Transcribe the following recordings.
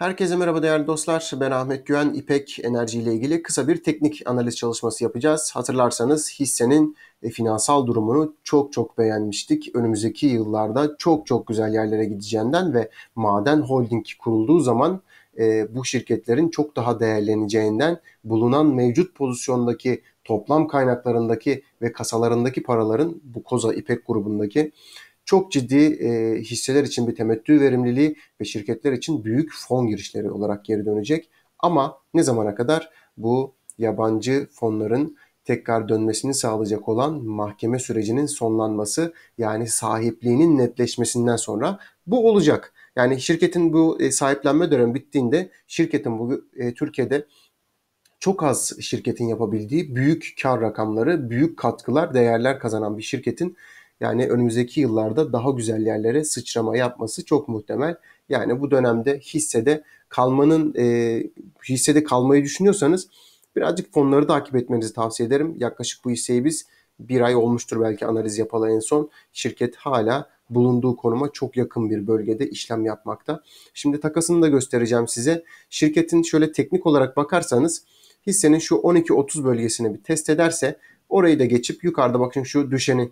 Herkese merhaba değerli dostlar. Ben Ahmet Güven. İpek Enerji ile ilgili kısa bir teknik analiz çalışması yapacağız. Hatırlarsanız hissenin e, finansal durumunu çok çok beğenmiştik. Önümüzdeki yıllarda çok çok güzel yerlere gideceğinden ve maden holding kurulduğu zaman e, bu şirketlerin çok daha değerleneceğinden bulunan mevcut pozisyondaki toplam kaynaklarındaki ve kasalarındaki paraların bu Koza İpek grubundaki çok ciddi e, hisseler için bir temettü verimliliği ve şirketler için büyük fon girişleri olarak geri dönecek. Ama ne zamana kadar bu yabancı fonların tekrar dönmesini sağlayacak olan mahkeme sürecinin sonlanması yani sahipliğinin netleşmesinden sonra bu olacak. Yani şirketin bu e, sahiplenme dönemi bittiğinde şirketin bu e, Türkiye'de çok az şirketin yapabildiği büyük kar rakamları, büyük katkılar, değerler kazanan bir şirketin yani önümüzdeki yıllarda daha güzel yerlere sıçrama yapması çok muhtemel. Yani bu dönemde hissede kalmanın e, hissede kalmayı düşünüyorsanız birazcık fonları takip etmenizi tavsiye ederim. Yaklaşık bu hisseyi biz bir ay olmuştur belki analiz yapalı en son. Şirket hala bulunduğu konuma çok yakın bir bölgede işlem yapmakta. Şimdi takasını da göstereceğim size. Şirketin şöyle teknik olarak bakarsanız hissenin şu 12-30 bölgesini bir test ederse orayı da geçip yukarıda bakın şu düşeni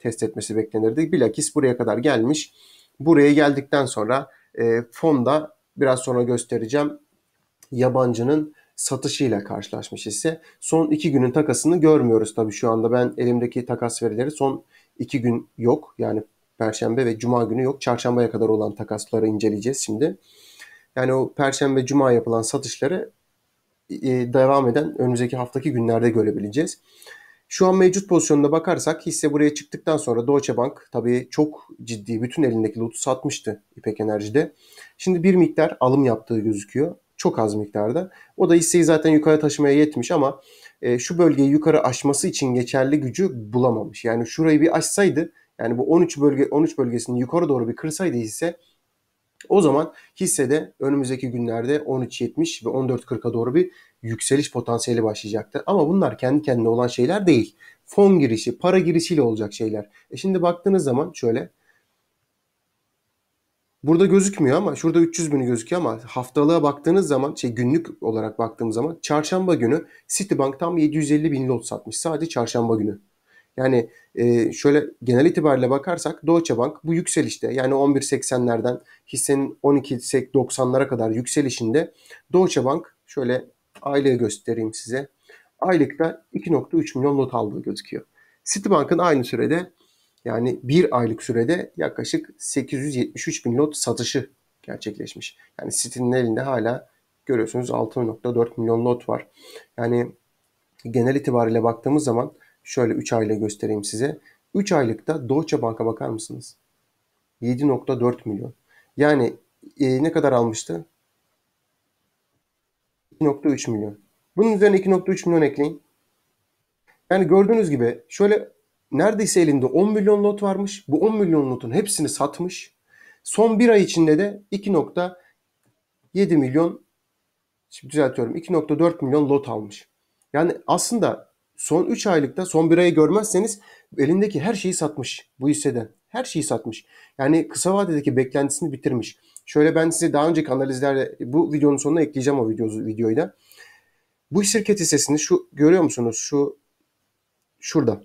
test etmesi beklenirdi. Bilakis buraya kadar gelmiş. Buraya geldikten sonra e, fonda biraz sonra göstereceğim yabancının satışıyla karşılaşmış ise Son iki günün takasını görmüyoruz tabii şu anda. Ben elimdeki takas verileri son iki gün yok. Yani Perşembe ve Cuma günü yok. Çarşambaya kadar olan takasları inceleyeceğiz şimdi. Yani o Perşembe, Cuma yapılan satışları e, devam eden önümüzdeki haftaki günlerde görebileceğiz. Şu an mevcut pozisyonuna bakarsak hisse buraya çıktıktan sonra Deutsche Bank tabii çok ciddi bütün elindeki lotu satmıştı İpek Enerji'de. Şimdi bir miktar alım yaptığı gözüküyor. Çok az miktarda. O da hisseyi zaten yukarı taşımaya yetmiş ama e, şu bölgeyi yukarı aşması için geçerli gücü bulamamış. Yani şurayı bir aşsaydı yani bu 13 bölge 13 bölgesini yukarı doğru bir kırsaydı hisse o zaman hissede önümüzdeki günlerde 13.70 ve 14.40'a doğru bir yükseliş potansiyeli başlayacaktır. Ama bunlar kendi kendine olan şeyler değil. Fon girişi, para girişiyle olacak şeyler. E şimdi baktığınız zaman şöyle Burada gözükmüyor ama şurada 300 bini gözüküyor ama haftalığa baktığınız zaman şey günlük olarak baktığımız zaman çarşamba günü Citibank tam 750 bin lot satmış sadece çarşamba günü. Yani e, şöyle genel itibariyle bakarsak Deutsche Bank bu yükselişte yani 11.80'lerden hissenin 12.90'lara kadar yükselişinde Deutsche Bank şöyle Aylığı göstereyim size. Aylıkta 2.3 milyon not aldığı gözüküyor. Citibank'ın aynı sürede yani bir aylık sürede yaklaşık 873 bin not satışı gerçekleşmiş. Yani Citinin elinde hala görüyorsunuz 6.4 milyon not var. Yani genel itibariyle baktığımız zaman şöyle 3 aylığı göstereyim size. 3 aylıkta Deutsche Bank'a bakar mısınız? 7.4 milyon. Yani e, ne kadar almıştı? 2.3 milyon. Bunun üzerine 2.3 milyon ekleyin. Yani gördüğünüz gibi şöyle neredeyse elinde 10 milyon lot varmış. Bu 10 milyon lotun hepsini satmış. Son bir ay içinde de 2.7 milyon şimdi düzeltiyorum 2.4 milyon lot almış. Yani aslında son 3 aylıkta son bir ayı görmezseniz elindeki her şeyi satmış bu hisseden. Her şeyi satmış. Yani kısa vadedeki beklentisini bitirmiş. Şöyle ben size daha önceki analizlerle bu videonun sonuna ekleyeceğim o videoyu, videoyu da. Bu şirket hissesini şu görüyor musunuz? Şu şurada.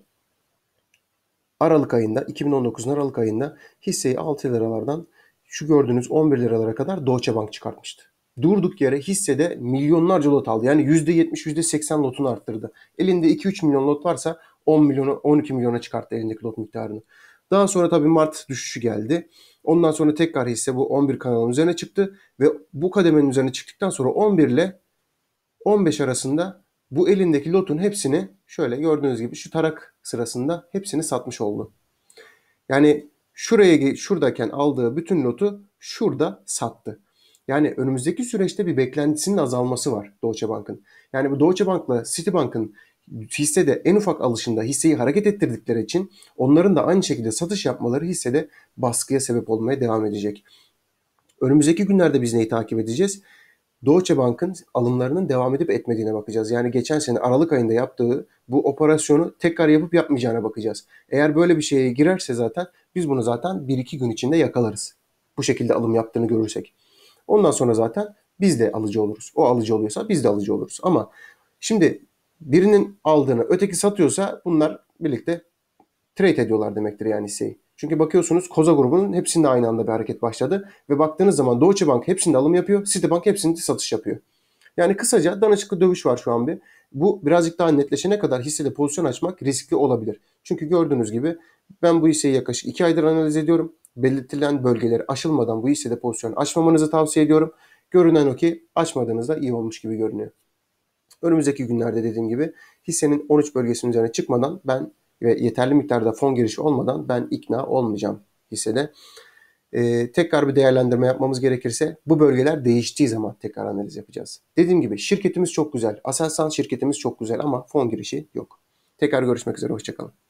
Aralık ayında 2019 Aralık ayında hisseyi 6 liralardan şu gördüğünüz 11 liralara kadar Deutsche Bank çıkartmıştı. Durduk yere hissede milyonlarca lot aldı. Yani %70 %80 lotunu arttırdı. Elinde 2-3 milyon lot varsa 10 milyonu 12 milyona çıkarttı elindeki lot miktarını. Daha sonra tabii Mart düşüşü geldi. Ondan sonra tekrar hisse bu 11 kanalın üzerine çıktı ve bu kademenin üzerine çıktıktan sonra 11 ile 15 arasında bu elindeki lotun hepsini şöyle gördüğünüz gibi şu tarak sırasında hepsini satmış oldu. Yani şuraya şuradayken aldığı bütün lotu şurada sattı. Yani önümüzdeki süreçte bir beklentisinin azalması var Deutsche Bank'ın. Yani bu Deutsche Bank'la Citibank'ın hissede en ufak alışında hisseyi hareket ettirdikleri için onların da aynı şekilde satış yapmaları hissede baskıya sebep olmaya devam edecek. Önümüzdeki günlerde biz neyi takip edeceğiz? Deutsche Bank'ın alımlarının devam edip etmediğine bakacağız. Yani geçen sene Aralık ayında yaptığı bu operasyonu tekrar yapıp yapmayacağına bakacağız. Eğer böyle bir şeye girerse zaten biz bunu zaten 1-2 gün içinde yakalarız. Bu şekilde alım yaptığını görürsek. Ondan sonra zaten biz de alıcı oluruz. O alıcı oluyorsa biz de alıcı oluruz. Ama şimdi birinin aldığını öteki satıyorsa bunlar birlikte trade ediyorlar demektir yani hisseyi. Çünkü bakıyorsunuz Koza grubunun hepsinde aynı anda bir hareket başladı. Ve baktığınız zaman Deutsche Bank hepsinde alım yapıyor. Citibank hepsinde satış yapıyor. Yani kısaca danışıklı dövüş var şu an bir. Bu birazcık daha netleşene kadar hissede pozisyon açmak riskli olabilir. Çünkü gördüğünüz gibi ben bu hisseyi yaklaşık 2 aydır analiz ediyorum. Belirtilen bölgeleri aşılmadan bu hissede pozisyon açmamanızı tavsiye ediyorum. Görünen o ki açmadığınızda iyi olmuş gibi görünüyor. Önümüzdeki günlerde dediğim gibi hissenin 13 bölgesinin üzerine çıkmadan ben ve yeterli miktarda fon girişi olmadan ben ikna olmayacağım hissede. Ee, tekrar bir değerlendirme yapmamız gerekirse bu bölgeler değiştiği zaman tekrar analiz yapacağız. Dediğim gibi şirketimiz çok güzel. Aselsan şirketimiz çok güzel ama fon girişi yok. Tekrar görüşmek üzere. Hoşçakalın.